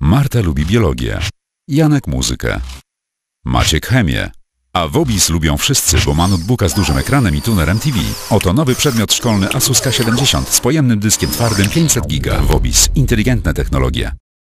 Marta lubi biologię, Janek muzykę, Maciek chemię, a Wobis lubią wszyscy, bo ma notebooka z dużym ekranem i tunerem TV. Oto nowy przedmiot szkolny Asus K70 z pojemnym dyskiem twardym 500 GB. Wobis. Inteligentne technologie.